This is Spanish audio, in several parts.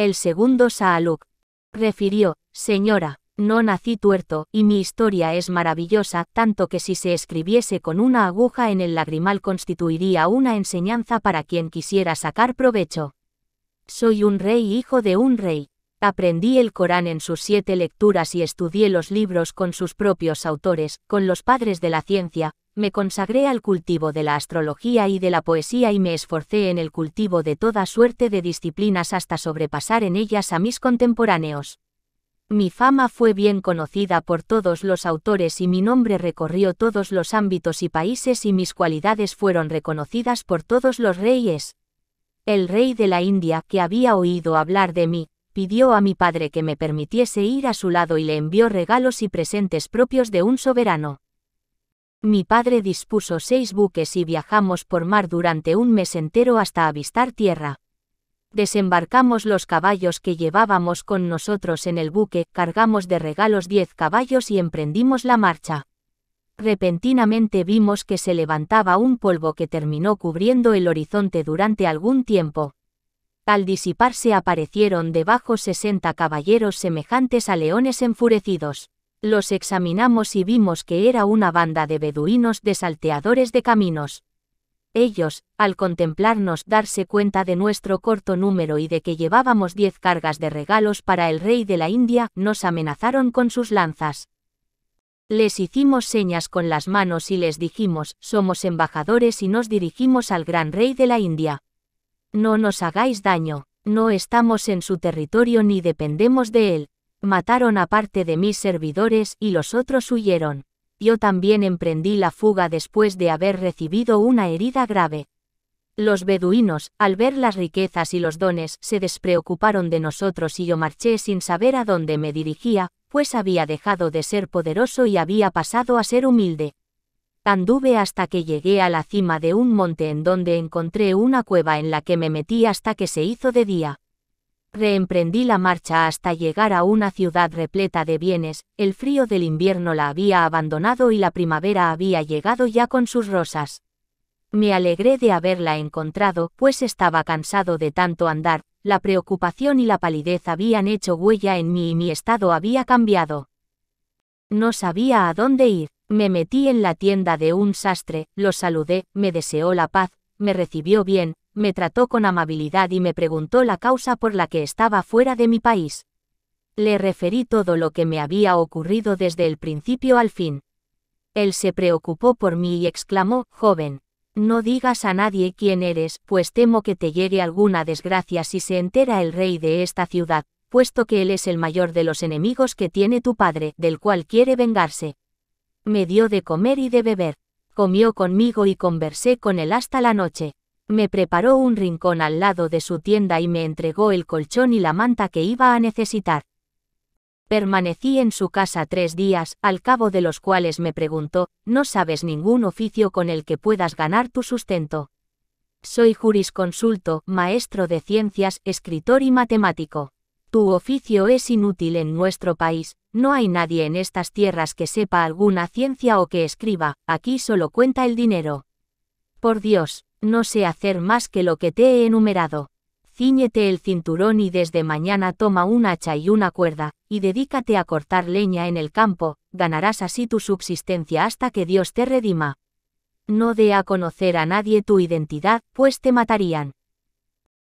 El segundo Saaluk refirió, Señora, no nací tuerto, y mi historia es maravillosa, tanto que si se escribiese con una aguja en el lagrimal constituiría una enseñanza para quien quisiera sacar provecho. Soy un rey hijo de un rey. Aprendí el Corán en sus siete lecturas y estudié los libros con sus propios autores, con los padres de la ciencia, me consagré al cultivo de la astrología y de la poesía y me esforcé en el cultivo de toda suerte de disciplinas hasta sobrepasar en ellas a mis contemporáneos. Mi fama fue bien conocida por todos los autores y mi nombre recorrió todos los ámbitos y países y mis cualidades fueron reconocidas por todos los reyes. El rey de la India, que había oído hablar de mí, pidió a mi padre que me permitiese ir a su lado y le envió regalos y presentes propios de un soberano. Mi padre dispuso seis buques y viajamos por mar durante un mes entero hasta avistar tierra. Desembarcamos los caballos que llevábamos con nosotros en el buque, cargamos de regalos diez caballos y emprendimos la marcha. Repentinamente vimos que se levantaba un polvo que terminó cubriendo el horizonte durante algún tiempo. Al disiparse aparecieron debajo sesenta caballeros semejantes a leones enfurecidos. Los examinamos y vimos que era una banda de beduinos de salteadores de caminos. Ellos, al contemplarnos darse cuenta de nuestro corto número y de que llevábamos diez cargas de regalos para el rey de la India, nos amenazaron con sus lanzas. Les hicimos señas con las manos y les dijimos, somos embajadores y nos dirigimos al gran rey de la India. No nos hagáis daño, no estamos en su territorio ni dependemos de él. Mataron a parte de mis servidores y los otros huyeron. Yo también emprendí la fuga después de haber recibido una herida grave. Los beduinos, al ver las riquezas y los dones, se despreocuparon de nosotros y yo marché sin saber a dónde me dirigía, pues había dejado de ser poderoso y había pasado a ser humilde. Anduve hasta que llegué a la cima de un monte en donde encontré una cueva en la que me metí hasta que se hizo de día. Reemprendí la marcha hasta llegar a una ciudad repleta de bienes, el frío del invierno la había abandonado y la primavera había llegado ya con sus rosas. Me alegré de haberla encontrado, pues estaba cansado de tanto andar, la preocupación y la palidez habían hecho huella en mí y mi estado había cambiado. No sabía a dónde ir. Me metí en la tienda de un sastre, lo saludé, me deseó la paz, me recibió bien, me trató con amabilidad y me preguntó la causa por la que estaba fuera de mi país. Le referí todo lo que me había ocurrido desde el principio al fin. Él se preocupó por mí y exclamó, joven, no digas a nadie quién eres, pues temo que te llegue alguna desgracia si se entera el rey de esta ciudad, puesto que él es el mayor de los enemigos que tiene tu padre, del cual quiere vengarse. Me dio de comer y de beber. Comió conmigo y conversé con él hasta la noche. Me preparó un rincón al lado de su tienda y me entregó el colchón y la manta que iba a necesitar. Permanecí en su casa tres días, al cabo de los cuales me preguntó, ¿no sabes ningún oficio con el que puedas ganar tu sustento? Soy jurisconsulto, maestro de ciencias, escritor y matemático. Tu oficio es inútil en nuestro país, no hay nadie en estas tierras que sepa alguna ciencia o que escriba, aquí solo cuenta el dinero. Por Dios, no sé hacer más que lo que te he enumerado. Cíñete el cinturón y desde mañana toma un hacha y una cuerda, y dedícate a cortar leña en el campo, ganarás así tu subsistencia hasta que Dios te redima. No dé a conocer a nadie tu identidad, pues te matarían.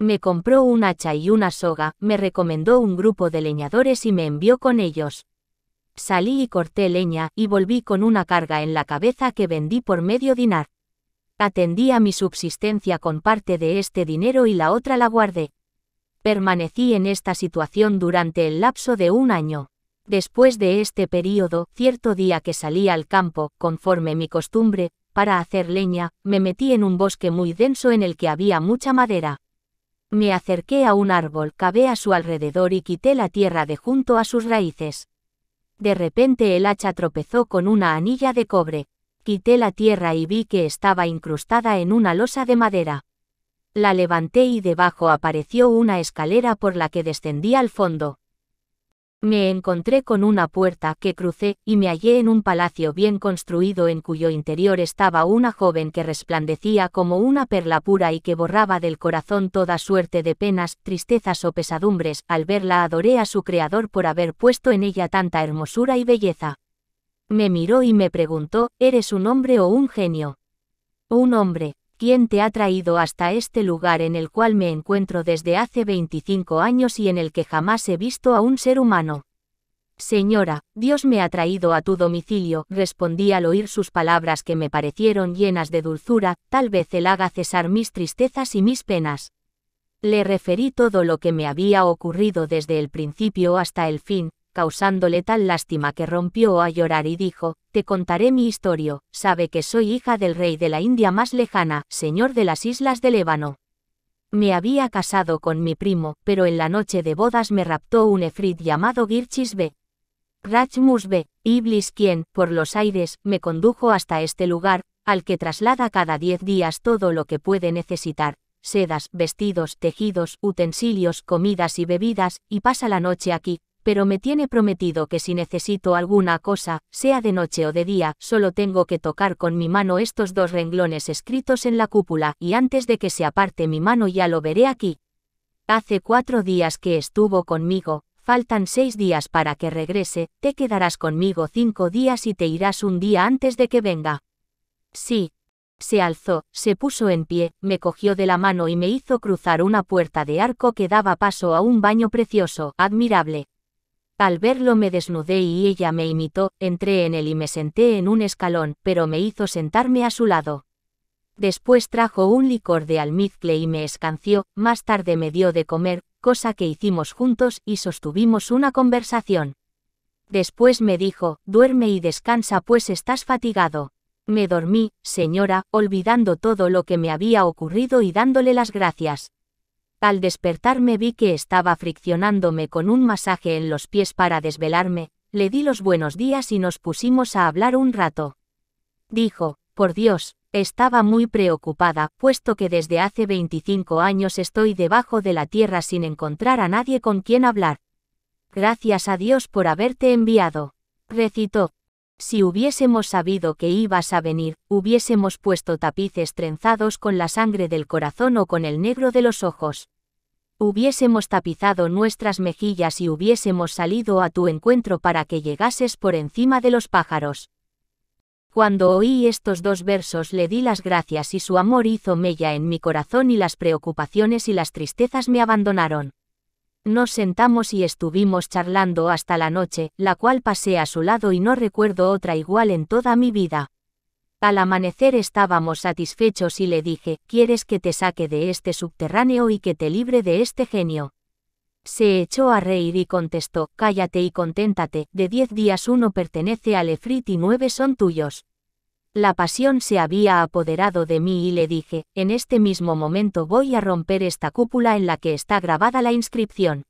Me compró un hacha y una soga, me recomendó un grupo de leñadores y me envió con ellos. Salí y corté leña, y volví con una carga en la cabeza que vendí por medio dinar. Atendí a mi subsistencia con parte de este dinero y la otra la guardé. Permanecí en esta situación durante el lapso de un año. Después de este período, cierto día que salí al campo, conforme mi costumbre, para hacer leña, me metí en un bosque muy denso en el que había mucha madera. Me acerqué a un árbol, cabé a su alrededor y quité la tierra de junto a sus raíces. De repente el hacha tropezó con una anilla de cobre. Quité la tierra y vi que estaba incrustada en una losa de madera. La levanté y debajo apareció una escalera por la que descendí al fondo me encontré con una puerta que crucé y me hallé en un palacio bien construido en cuyo interior estaba una joven que resplandecía como una perla pura y que borraba del corazón toda suerte de penas, tristezas o pesadumbres. Al verla adoré a su creador por haber puesto en ella tanta hermosura y belleza. Me miró y me preguntó, ¿eres un hombre o un genio? Un hombre, ¿Quién te ha traído hasta este lugar en el cual me encuentro desde hace 25 años y en el que jamás he visto a un ser humano? Señora, Dios me ha traído a tu domicilio, respondí al oír sus palabras que me parecieron llenas de dulzura, tal vez él haga cesar mis tristezas y mis penas. Le referí todo lo que me había ocurrido desde el principio hasta el fin, causándole tal lástima que rompió a llorar y dijo, Te contaré mi historia, sabe que soy hija del rey de la India más lejana, señor de las islas del Ébano. Me había casado con mi primo, pero en la noche de bodas me raptó un efrit llamado Girchis B. B. Iblis quien, por los aires, me condujo hasta este lugar, al que traslada cada diez días todo lo que puede necesitar, sedas, vestidos, tejidos, utensilios, comidas y bebidas, y pasa la noche aquí, pero me tiene prometido que si necesito alguna cosa, sea de noche o de día, solo tengo que tocar con mi mano estos dos renglones escritos en la cúpula, y antes de que se aparte mi mano ya lo veré aquí. Hace cuatro días que estuvo conmigo, faltan seis días para que regrese, te quedarás conmigo cinco días y te irás un día antes de que venga. Sí. Se alzó, se puso en pie, me cogió de la mano y me hizo cruzar una puerta de arco que daba paso a un baño precioso, admirable. Al verlo me desnudé y ella me imitó, entré en él y me senté en un escalón, pero me hizo sentarme a su lado. Después trajo un licor de almizcle y me escanció, más tarde me dio de comer, cosa que hicimos juntos y sostuvimos una conversación. Después me dijo, duerme y descansa pues estás fatigado. Me dormí, señora, olvidando todo lo que me había ocurrido y dándole las gracias. Al despertarme vi que estaba friccionándome con un masaje en los pies para desvelarme, le di los buenos días y nos pusimos a hablar un rato. Dijo, por Dios, estaba muy preocupada, puesto que desde hace 25 años estoy debajo de la tierra sin encontrar a nadie con quien hablar. Gracias a Dios por haberte enviado. Recitó, si hubiésemos sabido que ibas a venir, hubiésemos puesto tapices trenzados con la sangre del corazón o con el negro de los ojos. Hubiésemos tapizado nuestras mejillas y hubiésemos salido a tu encuentro para que llegases por encima de los pájaros. Cuando oí estos dos versos le di las gracias y su amor hizo mella en mi corazón y las preocupaciones y las tristezas me abandonaron. Nos sentamos y estuvimos charlando hasta la noche, la cual pasé a su lado y no recuerdo otra igual en toda mi vida. Al amanecer estábamos satisfechos y le dije, ¿quieres que te saque de este subterráneo y que te libre de este genio? Se echó a reír y contestó, cállate y conténtate, de diez días uno pertenece al Efrit y nueve son tuyos. La pasión se había apoderado de mí y le dije, en este mismo momento voy a romper esta cúpula en la que está grabada la inscripción.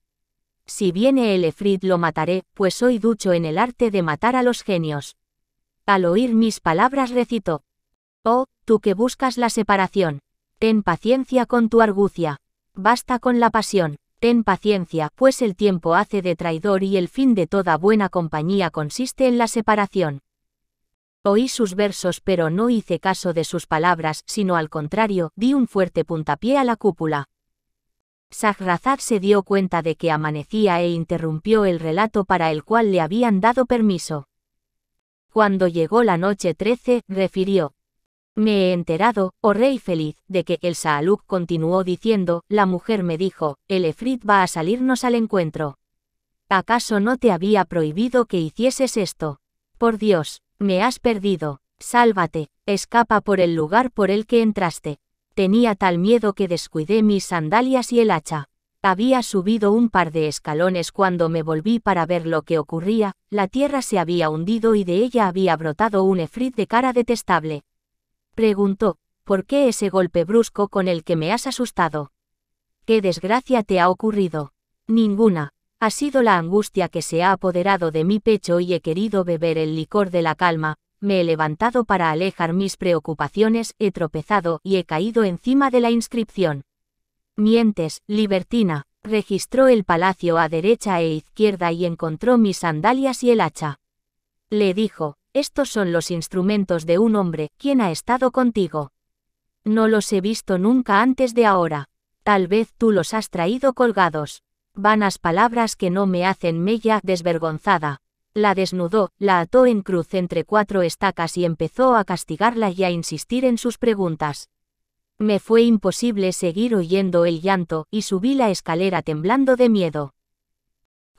Si viene el Efrid lo mataré, pues soy ducho en el arte de matar a los genios. Al oír mis palabras recitó. Oh, tú que buscas la separación. Ten paciencia con tu argucia. Basta con la pasión. Ten paciencia, pues el tiempo hace de traidor y el fin de toda buena compañía consiste en la separación. Oí sus versos pero no hice caso de sus palabras, sino al contrario, di un fuerte puntapié a la cúpula. Sahrazad se dio cuenta de que amanecía e interrumpió el relato para el cual le habían dado permiso. Cuando llegó la noche 13, refirió. Me he enterado, oh rey feliz, de que el Saaluk continuó diciendo, la mujer me dijo, el Efrit va a salirnos al encuentro. ¿Acaso no te había prohibido que hicieses esto? Por Dios, me has perdido, sálvate, escapa por el lugar por el que entraste. Tenía tal miedo que descuidé mis sandalias y el hacha. Había subido un par de escalones cuando me volví para ver lo que ocurría, la tierra se había hundido y de ella había brotado un efrit de cara detestable. Preguntó, ¿por qué ese golpe brusco con el que me has asustado? ¿Qué desgracia te ha ocurrido? Ninguna, ha sido la angustia que se ha apoderado de mi pecho y he querido beber el licor de la calma, me he levantado para alejar mis preocupaciones, he tropezado y he caído encima de la inscripción. Mientes, libertina, registró el palacio a derecha e izquierda y encontró mis sandalias y el hacha. Le dijo, estos son los instrumentos de un hombre, quien ha estado contigo. No los he visto nunca antes de ahora. Tal vez tú los has traído colgados. Vanas palabras que no me hacen mella desvergonzada. La desnudó, la ató en cruz entre cuatro estacas y empezó a castigarla y a insistir en sus preguntas. Me fue imposible seguir oyendo el llanto, y subí la escalera temblando de miedo.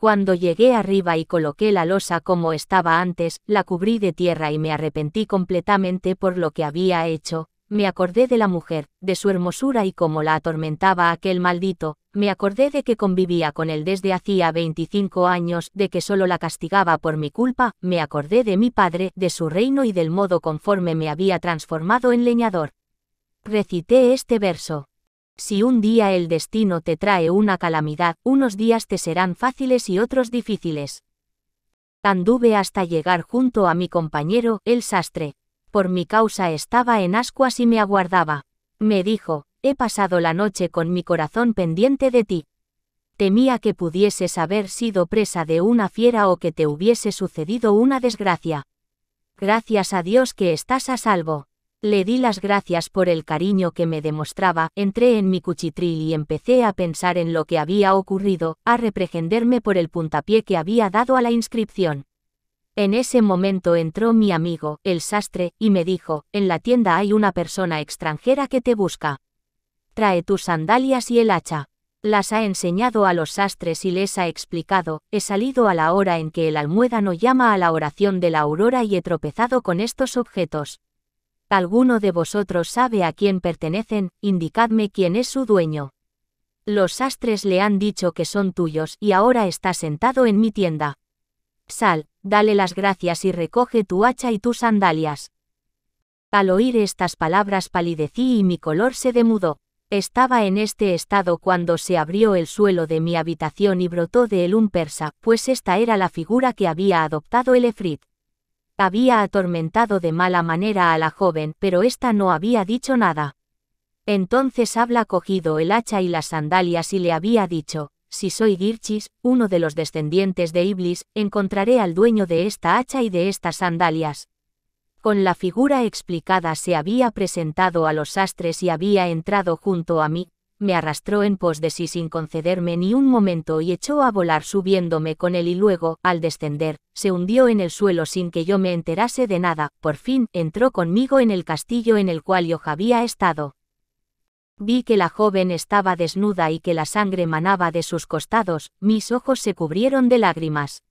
Cuando llegué arriba y coloqué la losa como estaba antes, la cubrí de tierra y me arrepentí completamente por lo que había hecho, me acordé de la mujer, de su hermosura y cómo la atormentaba aquel maldito, me acordé de que convivía con él desde hacía 25 años, de que solo la castigaba por mi culpa, me acordé de mi padre, de su reino y del modo conforme me había transformado en leñador. Recité este verso. Si un día el destino te trae una calamidad, unos días te serán fáciles y otros difíciles. Anduve hasta llegar junto a mi compañero, el sastre, por mi causa estaba en ascuas y me aguardaba. Me dijo, he pasado la noche con mi corazón pendiente de ti. Temía que pudieses haber sido presa de una fiera o que te hubiese sucedido una desgracia. Gracias a Dios que estás a salvo. Le di las gracias por el cariño que me demostraba, entré en mi cuchitril y empecé a pensar en lo que había ocurrido, a reprehenderme por el puntapié que había dado a la inscripción. En ese momento entró mi amigo, el sastre, y me dijo, en la tienda hay una persona extranjera que te busca. Trae tus sandalias y el hacha. Las ha enseñado a los sastres y les ha explicado, he salido a la hora en que el almuédano llama a la oración de la aurora y he tropezado con estos objetos. ¿Alguno de vosotros sabe a quién pertenecen? Indicadme quién es su dueño. Los sastres le han dicho que son tuyos y ahora está sentado en mi tienda. Sal, dale las gracias y recoge tu hacha y tus sandalias. Al oír estas palabras palidecí y mi color se demudó. Estaba en este estado cuando se abrió el suelo de mi habitación y brotó de él un persa, pues esta era la figura que había adoptado el efrit. Había atormentado de mala manera a la joven, pero ésta no había dicho nada. Entonces habla cogido el hacha y las sandalias y le había dicho, si soy Girchis, uno de los descendientes de Iblis, encontraré al dueño de esta hacha y de estas sandalias. Con la figura explicada se había presentado a los sastres y había entrado junto a mí, me arrastró en pos de sí sin concederme ni un momento y echó a volar subiéndome con él y luego, al descender, se hundió en el suelo sin que yo me enterase de nada, por fin, entró conmigo en el castillo en el cual yo había estado. Vi que la joven estaba desnuda y que la sangre manaba de sus costados, mis ojos se cubrieron de lágrimas.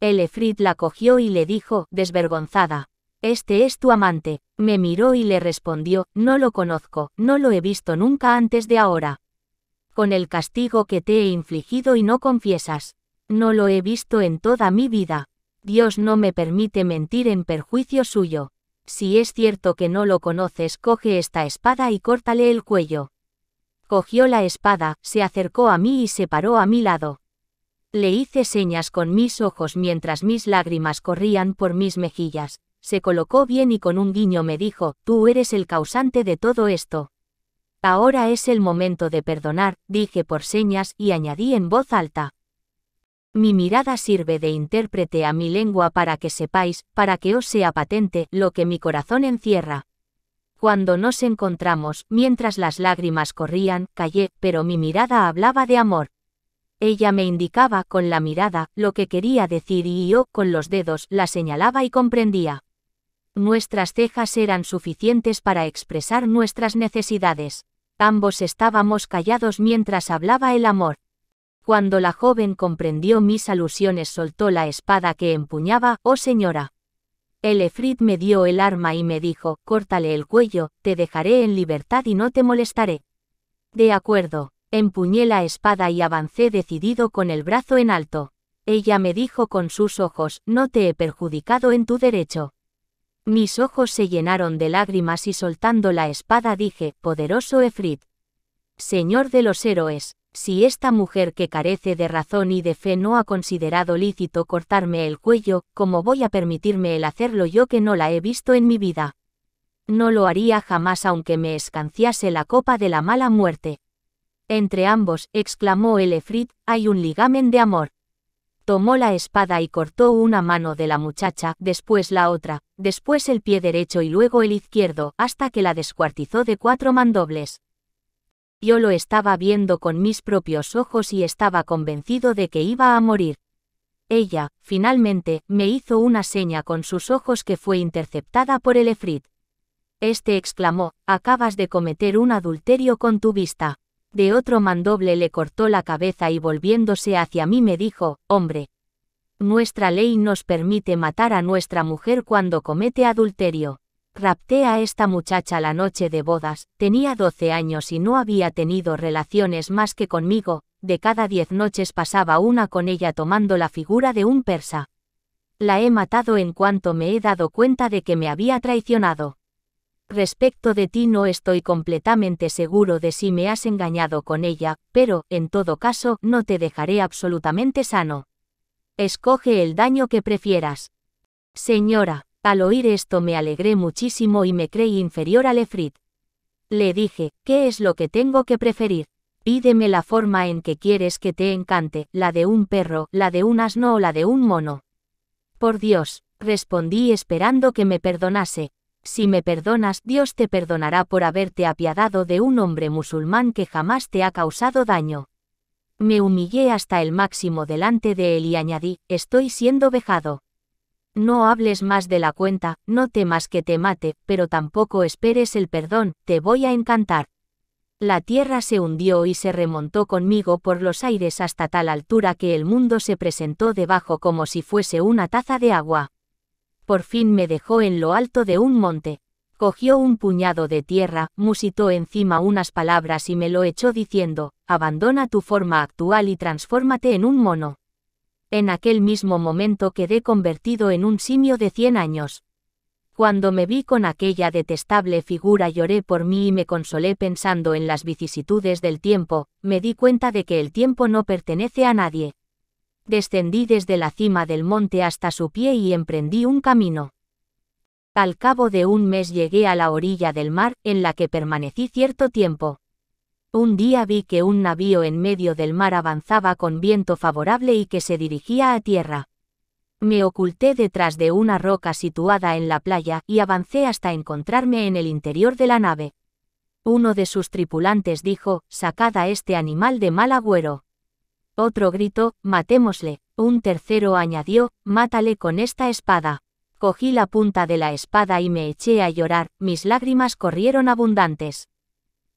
El Efrit la cogió y le dijo, desvergonzada, Este es tu amante. Me miró y le respondió, No lo conozco, no lo he visto nunca antes de ahora. Con el castigo que te he infligido y no confiesas. No lo he visto en toda mi vida. Dios no me permite mentir en perjuicio suyo. Si es cierto que no lo conoces, coge esta espada y córtale el cuello. Cogió la espada, se acercó a mí y se paró a mi lado. Le hice señas con mis ojos mientras mis lágrimas corrían por mis mejillas. Se colocó bien y con un guiño me dijo, tú eres el causante de todo esto. Ahora es el momento de perdonar, dije por señas y añadí en voz alta. Mi mirada sirve de intérprete a mi lengua para que sepáis, para que os sea patente, lo que mi corazón encierra. Cuando nos encontramos, mientras las lágrimas corrían, callé, pero mi mirada hablaba de amor. Ella me indicaba con la mirada lo que quería decir y yo, con los dedos, la señalaba y comprendía. Nuestras cejas eran suficientes para expresar nuestras necesidades. Ambos estábamos callados mientras hablaba el amor. Cuando la joven comprendió mis alusiones soltó la espada que empuñaba, oh señora. El efrit me dio el arma y me dijo, córtale el cuello, te dejaré en libertad y no te molestaré. De acuerdo, empuñé la espada y avancé decidido con el brazo en alto. Ella me dijo con sus ojos, no te he perjudicado en tu derecho. Mis ojos se llenaron de lágrimas y soltando la espada dije, poderoso Efrit. Señor de los héroes, si esta mujer que carece de razón y de fe no ha considerado lícito cortarme el cuello, ¿cómo voy a permitirme el hacerlo yo que no la he visto en mi vida? No lo haría jamás aunque me escanciase la copa de la mala muerte. Entre ambos, exclamó el Efrit, hay un ligamen de amor. Tomó la espada y cortó una mano de la muchacha, después la otra, después el pie derecho y luego el izquierdo, hasta que la descuartizó de cuatro mandobles. Yo lo estaba viendo con mis propios ojos y estaba convencido de que iba a morir. Ella, finalmente, me hizo una seña con sus ojos que fue interceptada por el efrit. Este exclamó, acabas de cometer un adulterio con tu vista. De otro mandoble le cortó la cabeza y volviéndose hacia mí me dijo, hombre. Nuestra ley nos permite matar a nuestra mujer cuando comete adulterio. Rapté a esta muchacha la noche de bodas, tenía 12 años y no había tenido relaciones más que conmigo, de cada 10 noches pasaba una con ella tomando la figura de un persa. La he matado en cuanto me he dado cuenta de que me había traicionado. Respecto de ti no estoy completamente seguro de si me has engañado con ella, pero, en todo caso, no te dejaré absolutamente sano. Escoge el daño que prefieras. Señora, al oír esto me alegré muchísimo y me creí inferior al Efrit. Le dije, ¿qué es lo que tengo que preferir? Pídeme la forma en que quieres que te encante, la de un perro, la de un asno o la de un mono. Por Dios, respondí esperando que me perdonase. Si me perdonas, Dios te perdonará por haberte apiadado de un hombre musulmán que jamás te ha causado daño. Me humillé hasta el máximo delante de él y añadí, estoy siendo vejado no hables más de la cuenta, no temas que te mate, pero tampoco esperes el perdón, te voy a encantar. La tierra se hundió y se remontó conmigo por los aires hasta tal altura que el mundo se presentó debajo como si fuese una taza de agua. Por fin me dejó en lo alto de un monte. Cogió un puñado de tierra, musitó encima unas palabras y me lo echó diciendo, abandona tu forma actual y transfórmate en un mono en aquel mismo momento quedé convertido en un simio de cien años. Cuando me vi con aquella detestable figura lloré por mí y me consolé pensando en las vicisitudes del tiempo, me di cuenta de que el tiempo no pertenece a nadie. Descendí desde la cima del monte hasta su pie y emprendí un camino. Al cabo de un mes llegué a la orilla del mar, en la que permanecí cierto tiempo. Un día vi que un navío en medio del mar avanzaba con viento favorable y que se dirigía a tierra. Me oculté detrás de una roca situada en la playa y avancé hasta encontrarme en el interior de la nave. Uno de sus tripulantes dijo, sacad a este animal de mal agüero. Otro gritó, matémosle. Un tercero añadió, mátale con esta espada. Cogí la punta de la espada y me eché a llorar, mis lágrimas corrieron abundantes.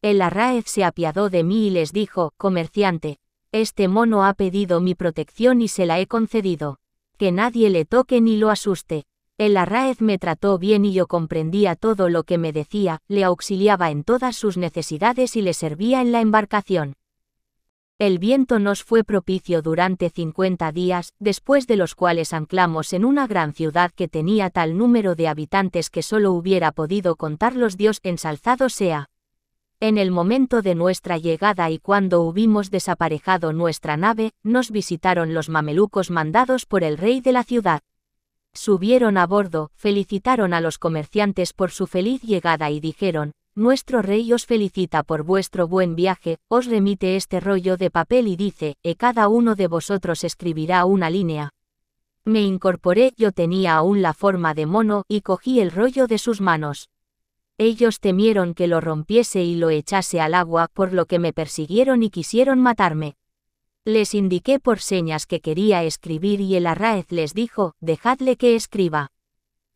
El Arraez se apiadó de mí y les dijo, comerciante, este mono ha pedido mi protección y se la he concedido. Que nadie le toque ni lo asuste. El Arraez me trató bien y yo comprendía todo lo que me decía, le auxiliaba en todas sus necesidades y le servía en la embarcación. El viento nos fue propicio durante 50 días, después de los cuales anclamos en una gran ciudad que tenía tal número de habitantes que solo hubiera podido contarlos Dios ensalzado sea. En el momento de nuestra llegada y cuando hubimos desaparejado nuestra nave, nos visitaron los mamelucos mandados por el rey de la ciudad. Subieron a bordo, felicitaron a los comerciantes por su feliz llegada y dijeron, Nuestro rey os felicita por vuestro buen viaje, os remite este rollo de papel y dice, e cada uno de vosotros escribirá una línea. Me incorporé, yo tenía aún la forma de mono, y cogí el rollo de sus manos. Ellos temieron que lo rompiese y lo echase al agua, por lo que me persiguieron y quisieron matarme. Les indiqué por señas que quería escribir y el arraez les dijo, dejadle que escriba.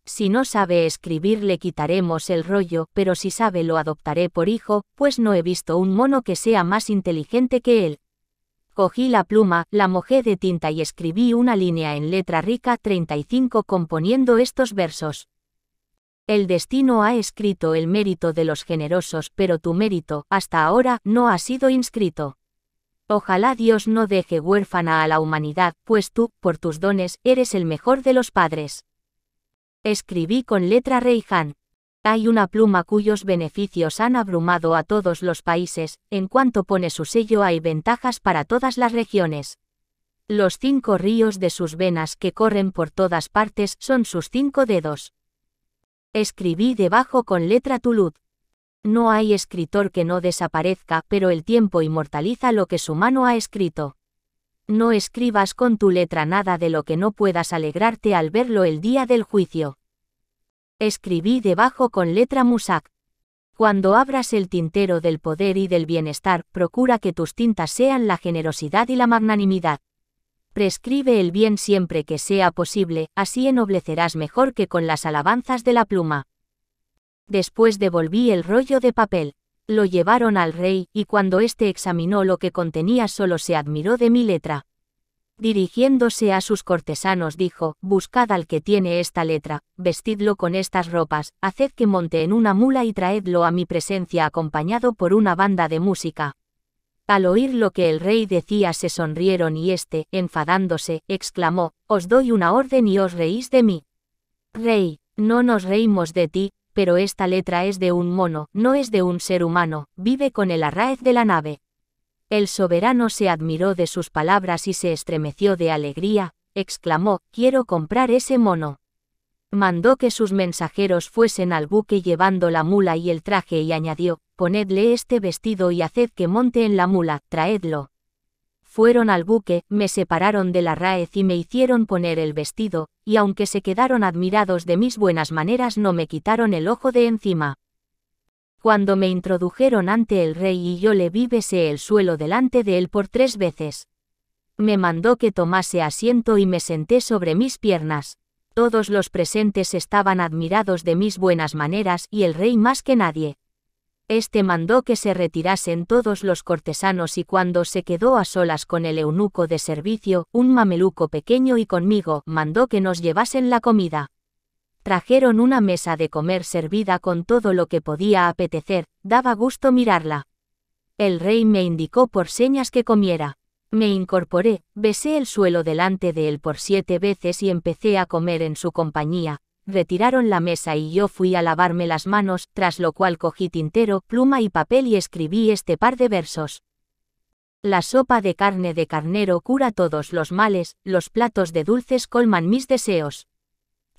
Si no sabe escribir le quitaremos el rollo, pero si sabe lo adoptaré por hijo, pues no he visto un mono que sea más inteligente que él. Cogí la pluma, la mojé de tinta y escribí una línea en letra rica 35 componiendo estos versos. El destino ha escrito el mérito de los generosos, pero tu mérito, hasta ahora, no ha sido inscrito. Ojalá Dios no deje huérfana a la humanidad, pues tú, por tus dones, eres el mejor de los padres. Escribí con letra Reihan. Hay una pluma cuyos beneficios han abrumado a todos los países, en cuanto pone su sello hay ventajas para todas las regiones. Los cinco ríos de sus venas que corren por todas partes son sus cinco dedos. Escribí debajo con letra Tulud. No hay escritor que no desaparezca, pero el tiempo inmortaliza lo que su mano ha escrito. No escribas con tu letra nada de lo que no puedas alegrarte al verlo el día del juicio. Escribí debajo con letra Musak. Cuando abras el tintero del poder y del bienestar, procura que tus tintas sean la generosidad y la magnanimidad prescribe el bien siempre que sea posible, así ennoblecerás mejor que con las alabanzas de la pluma. Después devolví el rollo de papel. Lo llevaron al rey, y cuando éste examinó lo que contenía solo se admiró de mi letra. Dirigiéndose a sus cortesanos dijo, Buscad al que tiene esta letra, vestidlo con estas ropas, haced que monte en una mula y traedlo a mi presencia acompañado por una banda de música. Al oír lo que el rey decía se sonrieron y éste, enfadándose, exclamó, Os doy una orden y os reís de mí. Rey, no nos reímos de ti, pero esta letra es de un mono, no es de un ser humano, vive con el arraez de la nave. El soberano se admiró de sus palabras y se estremeció de alegría, exclamó, Quiero comprar ese mono mandó que sus mensajeros fuesen al buque llevando la mula y el traje y añadió, ponedle este vestido y haced que monte en la mula, traedlo. Fueron al buque, me separaron de la raez y me hicieron poner el vestido, y aunque se quedaron admirados de mis buenas maneras no me quitaron el ojo de encima. Cuando me introdujeron ante el rey y yo le vi besé el suelo delante de él por tres veces. Me mandó que tomase asiento y me senté sobre mis piernas. Todos los presentes estaban admirados de mis buenas maneras y el rey más que nadie. Este mandó que se retirasen todos los cortesanos y cuando se quedó a solas con el eunuco de servicio, un mameluco pequeño y conmigo, mandó que nos llevasen la comida. Trajeron una mesa de comer servida con todo lo que podía apetecer, daba gusto mirarla. El rey me indicó por señas que comiera. Me incorporé, besé el suelo delante de él por siete veces y empecé a comer en su compañía. Retiraron la mesa y yo fui a lavarme las manos, tras lo cual cogí tintero, pluma y papel y escribí este par de versos. La sopa de carne de carnero cura todos los males, los platos de dulces colman mis deseos.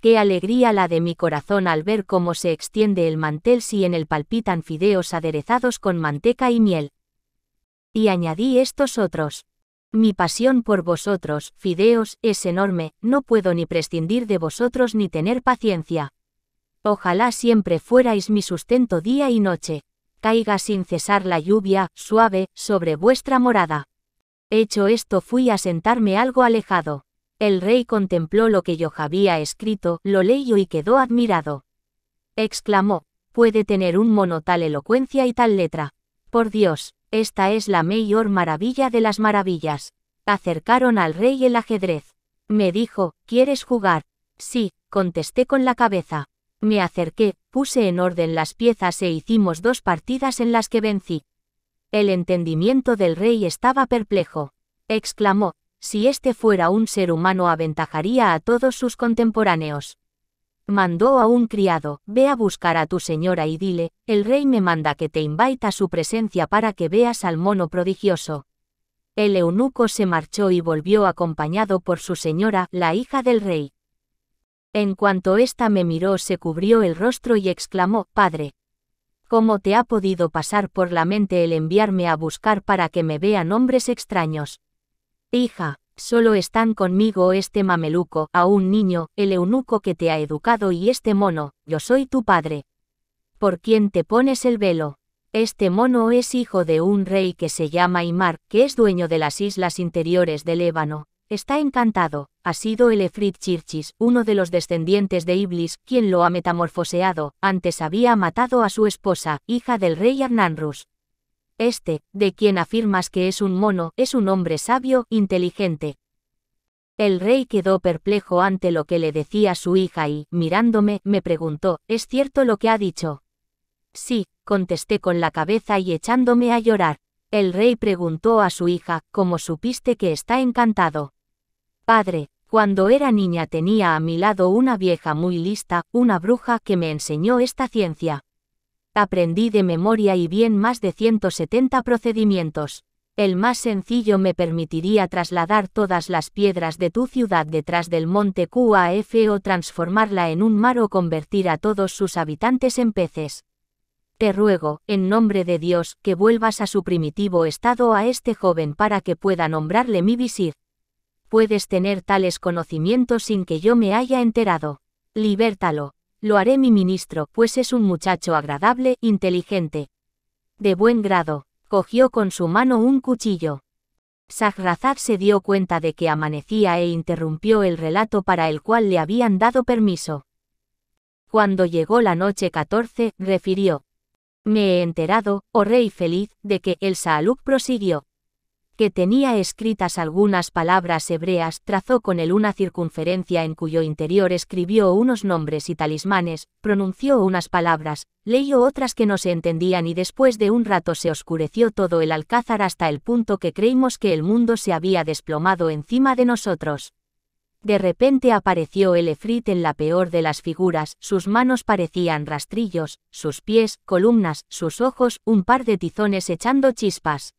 Qué alegría la de mi corazón al ver cómo se extiende el mantel si en el palpitan fideos aderezados con manteca y miel. Y añadí estos otros. Mi pasión por vosotros, fideos, es enorme, no puedo ni prescindir de vosotros ni tener paciencia. Ojalá siempre fuerais mi sustento día y noche. Caiga sin cesar la lluvia, suave, sobre vuestra morada. Hecho esto fui a sentarme algo alejado. El rey contempló lo que yo había escrito, lo leyó y quedó admirado. Exclamó, puede tener un mono tal elocuencia y tal letra. Por Dios, esta es la mayor maravilla de las maravillas. Acercaron al rey el ajedrez. Me dijo, ¿quieres jugar? Sí, contesté con la cabeza. Me acerqué, puse en orden las piezas e hicimos dos partidas en las que vencí. El entendimiento del rey estaba perplejo. Exclamó, si este fuera un ser humano aventajaría a todos sus contemporáneos mandó a un criado, ve a buscar a tu señora y dile, el rey me manda que te invita a su presencia para que veas al mono prodigioso. El eunuco se marchó y volvió acompañado por su señora, la hija del rey. En cuanto ésta me miró se cubrió el rostro y exclamó, Padre, ¿cómo te ha podido pasar por la mente el enviarme a buscar para que me vean hombres extraños? Hija, Solo están conmigo este mameluco, a un niño, el eunuco que te ha educado y este mono, yo soy tu padre. ¿Por quién te pones el velo? Este mono es hijo de un rey que se llama Imar, que es dueño de las islas interiores del Ébano. Está encantado, ha sido el Efrit Chirchis, uno de los descendientes de Iblis, quien lo ha metamorfoseado, antes había matado a su esposa, hija del rey Arnanrus. Este, de quien afirmas que es un mono, es un hombre sabio, inteligente. El rey quedó perplejo ante lo que le decía su hija y, mirándome, me preguntó, ¿es cierto lo que ha dicho? Sí, contesté con la cabeza y echándome a llorar. El rey preguntó a su hija, ¿cómo supiste que está encantado? Padre, cuando era niña tenía a mi lado una vieja muy lista, una bruja que me enseñó esta ciencia. Aprendí de memoria y bien más de 170 procedimientos. El más sencillo me permitiría trasladar todas las piedras de tu ciudad detrás del monte QAF o transformarla en un mar o convertir a todos sus habitantes en peces. Te ruego, en nombre de Dios, que vuelvas a su primitivo estado a este joven para que pueda nombrarle mi visir. Puedes tener tales conocimientos sin que yo me haya enterado. Libértalo, lo haré mi ministro, pues es un muchacho agradable, inteligente. De buen grado, cogió con su mano un cuchillo. Sahrazad se dio cuenta de que amanecía e interrumpió el relato para el cual le habían dado permiso. Cuando llegó la noche 14, refirió. Me he enterado, oh rey feliz, de que el Saaluk prosiguió que tenía escritas algunas palabras hebreas, trazó con él una circunferencia en cuyo interior escribió unos nombres y talismanes, pronunció unas palabras, leyó otras que no se entendían y después de un rato se oscureció todo el alcázar hasta el punto que creímos que el mundo se había desplomado encima de nosotros. De repente apareció el efrit en la peor de las figuras, sus manos parecían rastrillos, sus pies, columnas, sus ojos, un par de tizones echando chispas.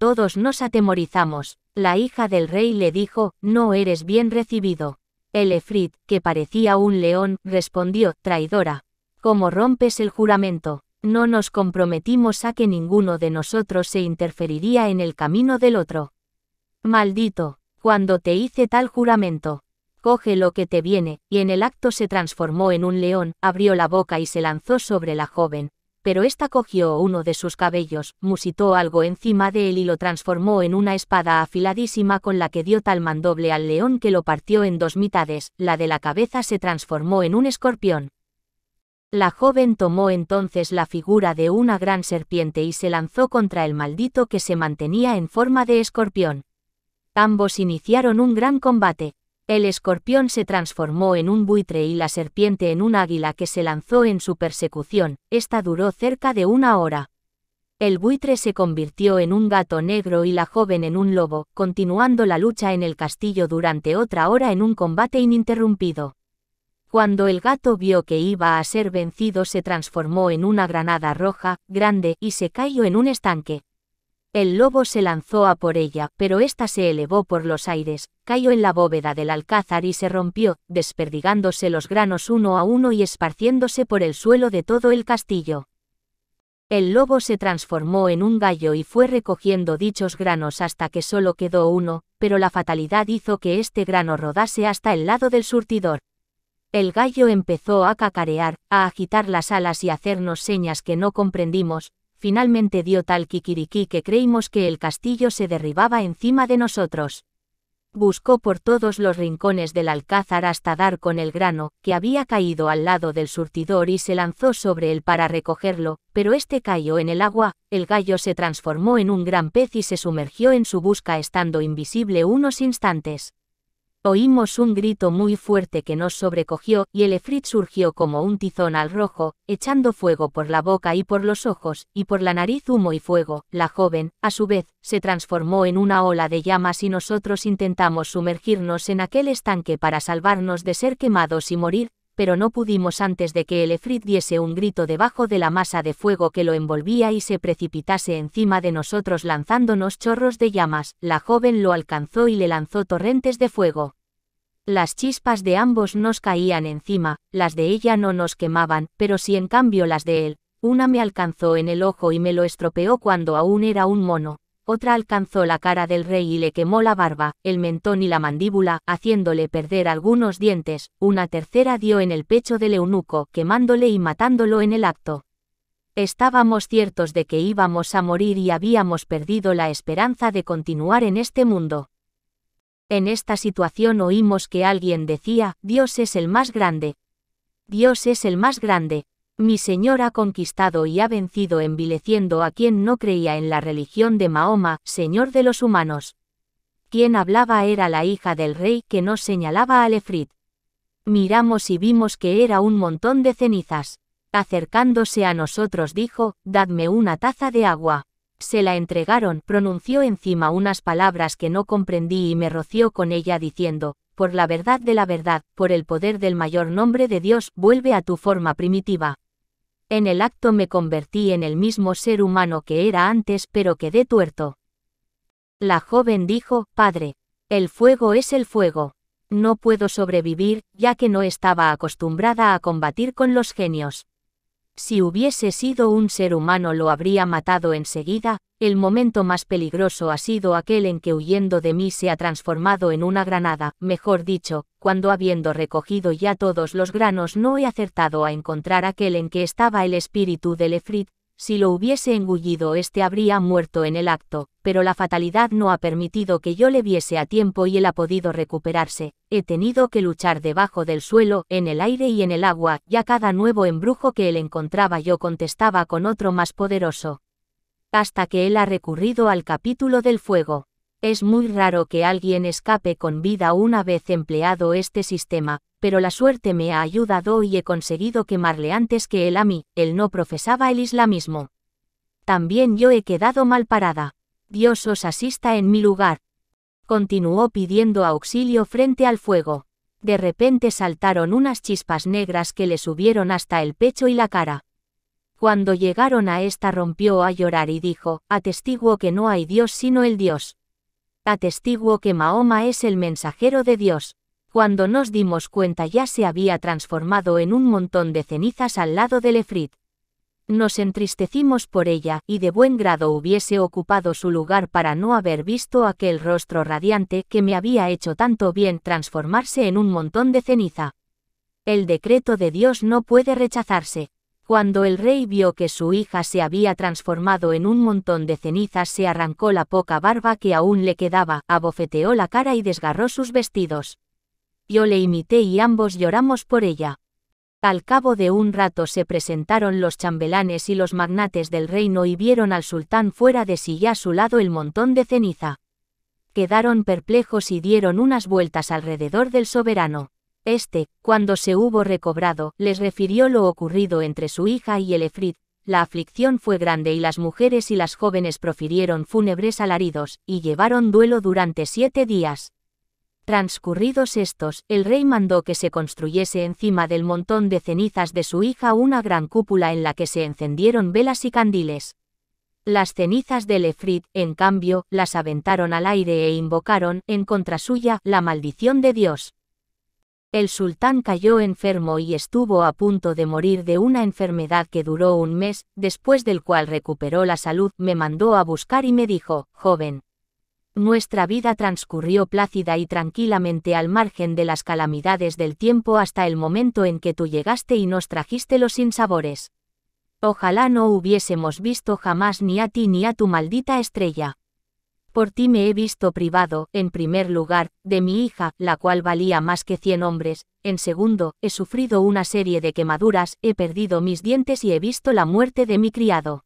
Todos nos atemorizamos. La hija del rey le dijo, No eres bien recibido. El Efrit, que parecía un león, respondió, Traidora. como rompes el juramento? No nos comprometimos a que ninguno de nosotros se interferiría en el camino del otro. Maldito, cuando te hice tal juramento. Coge lo que te viene, y en el acto se transformó en un león, abrió la boca y se lanzó sobre la joven, pero ésta cogió uno de sus cabellos, musitó algo encima de él y lo transformó en una espada afiladísima con la que dio tal mandoble al león que lo partió en dos mitades, la de la cabeza se transformó en un escorpión. La joven tomó entonces la figura de una gran serpiente y se lanzó contra el maldito que se mantenía en forma de escorpión. Ambos iniciaron un gran combate. El escorpión se transformó en un buitre y la serpiente en un águila que se lanzó en su persecución, esta duró cerca de una hora. El buitre se convirtió en un gato negro y la joven en un lobo, continuando la lucha en el castillo durante otra hora en un combate ininterrumpido. Cuando el gato vio que iba a ser vencido se transformó en una granada roja, grande, y se cayó en un estanque. El lobo se lanzó a por ella, pero ésta se elevó por los aires, cayó en la bóveda del alcázar y se rompió, desperdigándose los granos uno a uno y esparciéndose por el suelo de todo el castillo. El lobo se transformó en un gallo y fue recogiendo dichos granos hasta que solo quedó uno, pero la fatalidad hizo que este grano rodase hasta el lado del surtidor. El gallo empezó a cacarear, a agitar las alas y hacernos señas que no comprendimos, finalmente dio tal kikiriki que creímos que el castillo se derribaba encima de nosotros. Buscó por todos los rincones del alcázar hasta dar con el grano, que había caído al lado del surtidor y se lanzó sobre él para recogerlo, pero este cayó en el agua, el gallo se transformó en un gran pez y se sumergió en su busca estando invisible unos instantes. Oímos un grito muy fuerte que nos sobrecogió, y el efrit surgió como un tizón al rojo, echando fuego por la boca y por los ojos, y por la nariz humo y fuego. La joven, a su vez, se transformó en una ola de llamas y nosotros intentamos sumergirnos en aquel estanque para salvarnos de ser quemados y morir, pero no pudimos antes de que el Efrit diese un grito debajo de la masa de fuego que lo envolvía y se precipitase encima de nosotros lanzándonos chorros de llamas, la joven lo alcanzó y le lanzó torrentes de fuego. Las chispas de ambos nos caían encima, las de ella no nos quemaban, pero si en cambio las de él. Una me alcanzó en el ojo y me lo estropeó cuando aún era un mono otra alcanzó la cara del rey y le quemó la barba, el mentón y la mandíbula, haciéndole perder algunos dientes, una tercera dio en el pecho del eunuco, quemándole y matándolo en el acto. Estábamos ciertos de que íbamos a morir y habíamos perdido la esperanza de continuar en este mundo. En esta situación oímos que alguien decía, Dios es el más grande. Dios es el más grande, mi Señor ha conquistado y ha vencido envileciendo a quien no creía en la religión de Mahoma, Señor de los humanos. Quien hablaba era la hija del rey que nos señalaba a Efrit. Miramos y vimos que era un montón de cenizas. Acercándose a nosotros dijo, Dadme una taza de agua. Se la entregaron, pronunció encima unas palabras que no comprendí y me roció con ella diciendo, Por la verdad de la verdad, por el poder del mayor nombre de Dios, vuelve a tu forma primitiva. En el acto me convertí en el mismo ser humano que era antes, pero quedé tuerto. La joven dijo, Padre, el fuego es el fuego. No puedo sobrevivir, ya que no estaba acostumbrada a combatir con los genios. Si hubiese sido un ser humano lo habría matado enseguida, el momento más peligroso ha sido aquel en que huyendo de mí se ha transformado en una granada, mejor dicho, cuando habiendo recogido ya todos los granos no he acertado a encontrar aquel en que estaba el espíritu del Efrit, si lo hubiese engullido, este habría muerto en el acto, pero la fatalidad no ha permitido que yo le viese a tiempo y él ha podido recuperarse. He tenido que luchar debajo del suelo, en el aire y en el agua, ya cada nuevo embrujo que él encontraba yo contestaba con otro más poderoso. Hasta que él ha recurrido al capítulo del fuego. Es muy raro que alguien escape con vida una vez empleado este sistema, pero la suerte me ha ayudado y he conseguido quemarle antes que él a mí, él no profesaba el islamismo. También yo he quedado mal parada. Dios os asista en mi lugar. Continuó pidiendo auxilio frente al fuego. De repente saltaron unas chispas negras que le subieron hasta el pecho y la cara. Cuando llegaron a esta rompió a llorar y dijo, atestiguo que no hay Dios sino el Dios atestiguo que Mahoma es el mensajero de Dios. Cuando nos dimos cuenta ya se había transformado en un montón de cenizas al lado de Lefrit. Nos entristecimos por ella, y de buen grado hubiese ocupado su lugar para no haber visto aquel rostro radiante que me había hecho tanto bien transformarse en un montón de ceniza. El decreto de Dios no puede rechazarse. Cuando el rey vio que su hija se había transformado en un montón de cenizas, se arrancó la poca barba que aún le quedaba, abofeteó la cara y desgarró sus vestidos. Yo le imité y ambos lloramos por ella. Al cabo de un rato se presentaron los chambelanes y los magnates del reino y vieron al sultán fuera de sí y a su lado el montón de ceniza. Quedaron perplejos y dieron unas vueltas alrededor del soberano. Este, cuando se hubo recobrado, les refirió lo ocurrido entre su hija y el Efrit. La aflicción fue grande y las mujeres y las jóvenes profirieron fúnebres alaridos, y llevaron duelo durante siete días. Transcurridos estos, el rey mandó que se construyese encima del montón de cenizas de su hija una gran cúpula en la que se encendieron velas y candiles. Las cenizas del Efrit, en cambio, las aventaron al aire e invocaron, en contra suya, la maldición de Dios. El sultán cayó enfermo y estuvo a punto de morir de una enfermedad que duró un mes, después del cual recuperó la salud, me mandó a buscar y me dijo, joven. Nuestra vida transcurrió plácida y tranquilamente al margen de las calamidades del tiempo hasta el momento en que tú llegaste y nos trajiste los sinsabores. Ojalá no hubiésemos visto jamás ni a ti ni a tu maldita estrella. Por ti me he visto privado, en primer lugar, de mi hija, la cual valía más que cien hombres, en segundo, he sufrido una serie de quemaduras, he perdido mis dientes y he visto la muerte de mi criado.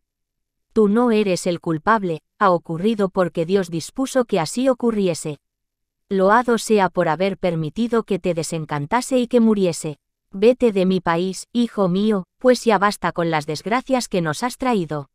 Tú no eres el culpable, ha ocurrido porque Dios dispuso que así ocurriese. Loado sea por haber permitido que te desencantase y que muriese. Vete de mi país, hijo mío, pues ya basta con las desgracias que nos has traído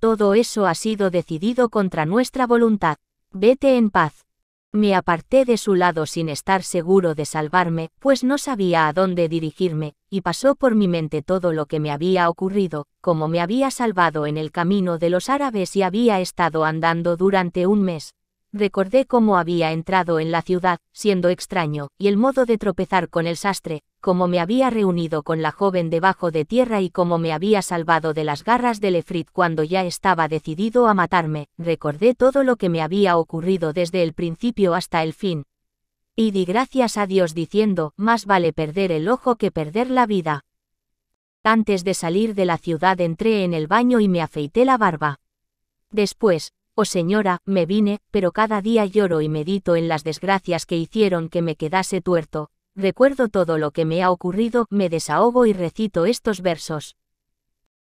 todo eso ha sido decidido contra nuestra voluntad. Vete en paz. Me aparté de su lado sin estar seguro de salvarme, pues no sabía a dónde dirigirme, y pasó por mi mente todo lo que me había ocurrido, como me había salvado en el camino de los árabes y había estado andando durante un mes. Recordé cómo había entrado en la ciudad, siendo extraño, y el modo de tropezar con el sastre, como me había reunido con la joven debajo de tierra y como me había salvado de las garras del Efrit cuando ya estaba decidido a matarme, recordé todo lo que me había ocurrido desde el principio hasta el fin. Y di gracias a Dios diciendo, más vale perder el ojo que perder la vida. Antes de salir de la ciudad entré en el baño y me afeité la barba. Después, Oh señora, me vine, pero cada día lloro y medito en las desgracias que hicieron que me quedase tuerto, recuerdo todo lo que me ha ocurrido, me desahogo y recito estos versos.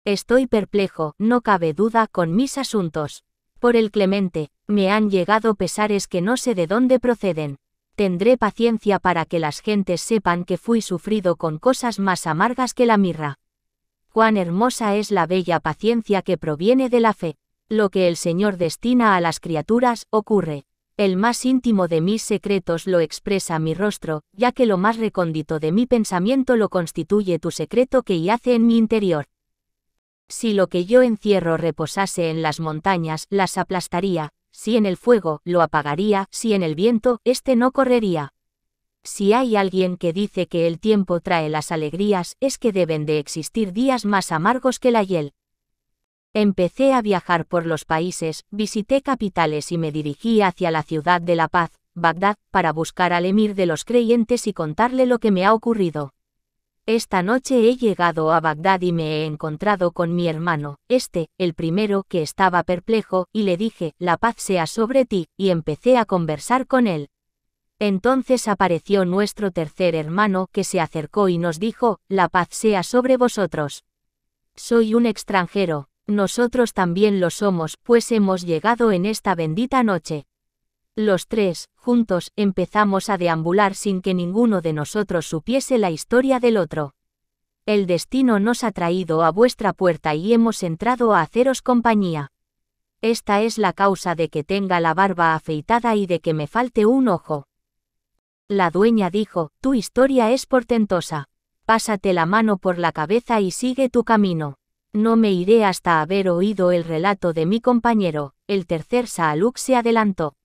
Estoy perplejo, no cabe duda, con mis asuntos. Por el clemente, me han llegado pesares que no sé de dónde proceden. Tendré paciencia para que las gentes sepan que fui sufrido con cosas más amargas que la mirra. Cuán hermosa es la bella paciencia que proviene de la fe. Lo que el Señor destina a las criaturas, ocurre. El más íntimo de mis secretos lo expresa mi rostro, ya que lo más recóndito de mi pensamiento lo constituye tu secreto que yace en mi interior. Si lo que yo encierro reposase en las montañas, las aplastaría, si en el fuego, lo apagaría, si en el viento, éste no correría. Si hay alguien que dice que el tiempo trae las alegrías, es que deben de existir días más amargos que la hiel. Empecé a viajar por los países, visité capitales y me dirigí hacia la ciudad de la paz, Bagdad, para buscar al emir de los creyentes y contarle lo que me ha ocurrido. Esta noche he llegado a Bagdad y me he encontrado con mi hermano, este, el primero, que estaba perplejo, y le dije, la paz sea sobre ti, y empecé a conversar con él. Entonces apareció nuestro tercer hermano, que se acercó y nos dijo, la paz sea sobre vosotros. Soy un extranjero, nosotros también lo somos, pues hemos llegado en esta bendita noche. Los tres, juntos, empezamos a deambular sin que ninguno de nosotros supiese la historia del otro. El destino nos ha traído a vuestra puerta y hemos entrado a haceros compañía. Esta es la causa de que tenga la barba afeitada y de que me falte un ojo. La dueña dijo, tu historia es portentosa. Pásate la mano por la cabeza y sigue tu camino. No me iré hasta haber oído el relato de mi compañero, el tercer Saaluk se adelantó.